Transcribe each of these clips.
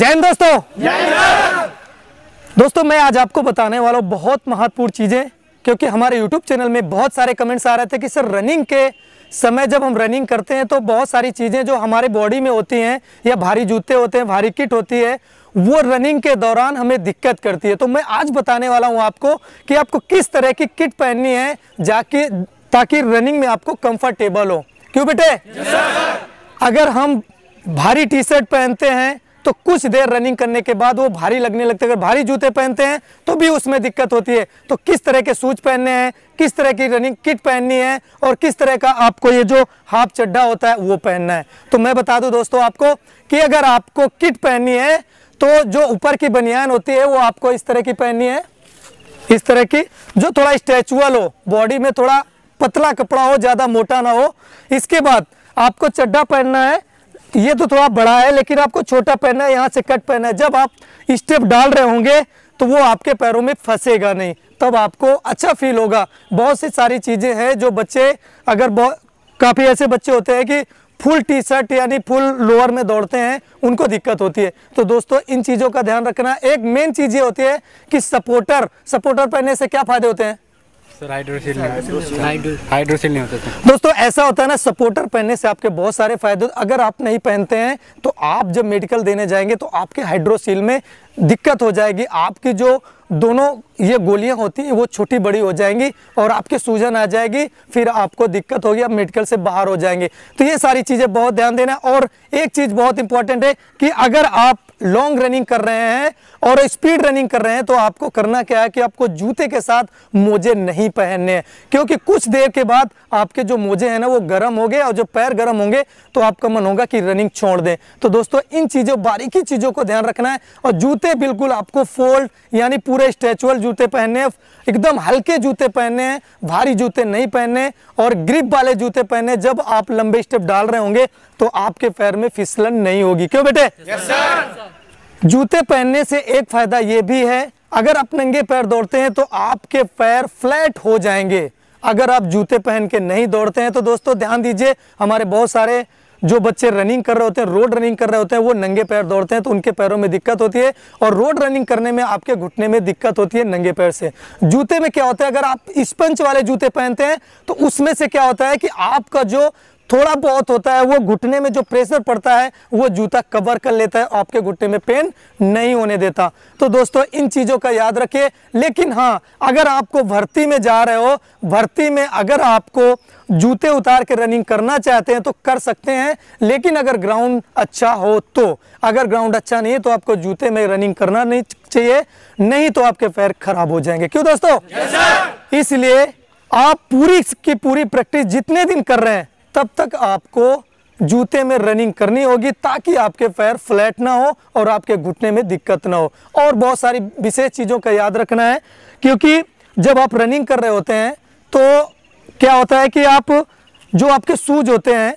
जैन दोस्तों दोस्तों मैं आज आपको बताने वाला हूँ बहुत महत्वपूर्ण चीज़ें क्योंकि हमारे YouTube चैनल में बहुत सारे कमेंट्स आ रहे थे कि सर रनिंग के समय जब हम रनिंग करते हैं तो बहुत सारी चीज़ें जो हमारे बॉडी में होती हैं या भारी जूते होते हैं भारी किट होती है वो रनिंग के दौरान हमें दिक्कत करती है तो मैं आज बताने वाला हूँ आपको कि आपको किस तरह की किट पहननी है जाके ताकि रनिंग में आपको कंफर्टेबल हो क्यों बेटे अगर हम भारी टी शर्ट पहनते हैं तो कुछ देर रनिंग करने के बाद वो भारी लगने लगते हैं अगर भारी जूते पहनते हैं तो भी उसमें दिक्कत होती है तो किस तरह के सूज पहनने हैं किस तरह की रनिंग किट पहननी है और किस तरह का आपको ये जो हाफ चड्डा होता है वो पहनना है तो मैं बता दूं दोस्तों आपको कि अगर आपको किट पहननी है तो जो ऊपर की बनियान होती है वो आपको इस तरह की पहननी है इस तरह की जो थोड़ा स्ट्रेचुअल हो बॉडी में थोड़ा पतला कपड़ा हो ज़्यादा मोटा ना हो इसके बाद आपको चड्डा पहनना है ये तो थोड़ा बड़ा है लेकिन आपको छोटा पहनना है यहाँ से कट पहनना है जब आप स्टेप डाल रहे होंगे तो वो आपके पैरों में फंसेगा नहीं तब आपको अच्छा फील होगा बहुत सी सारी चीज़ें हैं जो बच्चे अगर काफ़ी ऐसे बच्चे होते हैं कि फुल टी शर्ट यानी फुल लोअर में दौड़ते हैं उनको दिक्कत होती है तो दोस्तों इन चीज़ों का ध्यान रखना एक मेन चीज़ ये होती है कि सपोर्टर सपोर्टर पहनने से क्या फ़ायदे होते हैं हाइड्रोसिल नहीं होता था दोस्तों ऐसा होता है ना सपोर्टर पहनने से आपके बहुत सारे फायदे अगर आप नहीं पहनते हैं तो आप जब मेडिकल देने जाएंगे तो आपके हाइड्रोसिल में दिक्कत हो जाएगी आपकी जो दोनों ये गोलियां होती हैं वो छोटी बड़ी हो जाएंगी और आपके सूजन आ जाएगी फिर आपको दिक्कत होगी आप मेडिकल से बाहर हो जाएंगे तो ये सारी चीज़ें बहुत ध्यान देना और एक चीज़ बहुत इंपॉर्टेंट है कि अगर आप लॉन्ग रनिंग कर रहे हैं और स्पीड रनिंग कर रहे हैं तो आपको करना क्या है कि आपको जूते के साथ मोजे नहीं पहनने हैं क्योंकि कुछ देर के बाद आपके जो मोजे हैं ना वो गर्म हो गए और जो पैर गर्म होंगे तो आपका मन होगा कि रनिंग छोड़ दें तो दोस्तों इन चीज़ों बारीकी चीज़ों को ध्यान रखना है और जूते जूते बिल्कुल आपको फोल्ड यानी पूरे स्ट्रेचुअल जूते पहनने एकदम हल्के जूते पहनने हैं भारी जूते नहीं पहनने और ग्रिप वाले जूते पहने जब आप लंबे स्टेप डाल रहे होंगे तो आपके पैर में फिसलन नहीं होगी क्यों बेटे yes, जूते पहनने से एक फायदा ये भी है अगर आप नंगे पैर दौड़ते हैं तो आपके पैर फ्लैट हो जाएंगे अगर आप जूते पहन के नहीं दौड़ते हैं तो दोस्तों ध्यान दीजिए हमारे बहुत सारे जो बच्चे रनिंग कर रहे होते हैं रोड रनिंग कर रहे होते हैं वो नंगे पैर दौड़ते हैं तो उनके पैरों में दिक्कत होती है और रोड रनिंग करने में आपके घुटने में दिक्कत होती है नंगे पैर से जूते में क्या होता है अगर आप स्पंच वाले जूते पहनते हैं तो उसमें से क्या होता है कि आपका जो थोड़ा बहुत होता है वो घुटने में जो प्रेशर पड़ता है वो जूता कवर कर लेता है आपके घुटने में पेन नहीं होने देता तो दोस्तों इन चीज़ों का याद रखिए लेकिन हाँ अगर आपको भर्ती में जा रहे हो भर्ती में अगर आपको जूते उतार के रनिंग करना चाहते हैं तो कर सकते हैं लेकिन अगर ग्राउंड अच्छा हो तो अगर ग्राउंड अच्छा नहीं है तो आपको जूते में रनिंग करना नहीं चाहिए नहीं तो आपके पैर खराब हो जाएंगे क्यों दोस्तों इसलिए आप पूरी की पूरी प्रैक्टिस जितने दिन कर रहे हैं तब तक आपको जूते में रनिंग करनी होगी ताकि आपके पैर फ्लैट ना हो और आपके घुटने में दिक्कत ना हो और बहुत सारी विशेष चीज़ों का याद रखना है क्योंकि जब आप रनिंग कर रहे होते हैं तो क्या होता है कि आप जो आपके सूज होते हैं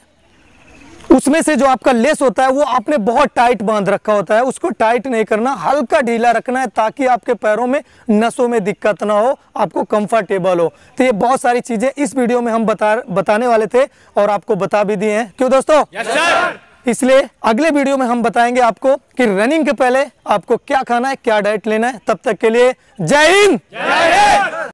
उसमें से जो आपका लेस होता है वो आपने बहुत टाइट बांध रखा होता है उसको टाइट नहीं करना हल्का ढीला रखना है ताकि आपके पैरों में नसों में दिक्कत ना हो आपको कंफर्टेबल हो तो ये बहुत सारी चीज़ें इस वीडियो में हम बता बताने वाले थे और आपको बता भी दिए हैं क्यों दोस्तों yes, इसलिए अगले वीडियो में हम बताएंगे आपको कि रनिंग के पहले आपको क्या खाना है क्या डाइट लेना है तब तक के लिए जय हिंद